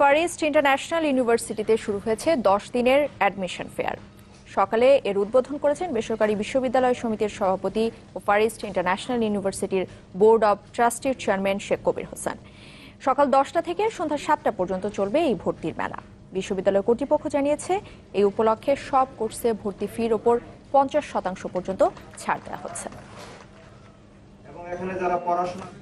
fur east international ইউনিভার্সিটিতে শুরু হয়েছে দশ দিনের অ্যাডমিশন ফেয়ার সকালে এর উদ্বোধন করেছেন বেসরকারি বিশ্ববিদ্যালয় সমিতির সভাপতি ও ফার ইস্ট ইন্টারন্যাশনাল ইউনিভার্সিটির বোর্ড অব ট্রাস্টির চেয়ারম্যান শেখ কবির হোসেন সকাল দশটা থেকে সন্ধ্যা সাতটা পর্যন্ত চলবে এই ভর্তির মেলা বিশ্ববিদ্যালয় কর্তৃপক্ষ জানিয়েছে এই উপলক্ষে সব কোর্সে ভর্তি ফির ওপর পঞ্চাশ শতাংশ পর্যন্ত ছাড় দেওয়া হচ্ছে এখানে যারা পড়াশোনা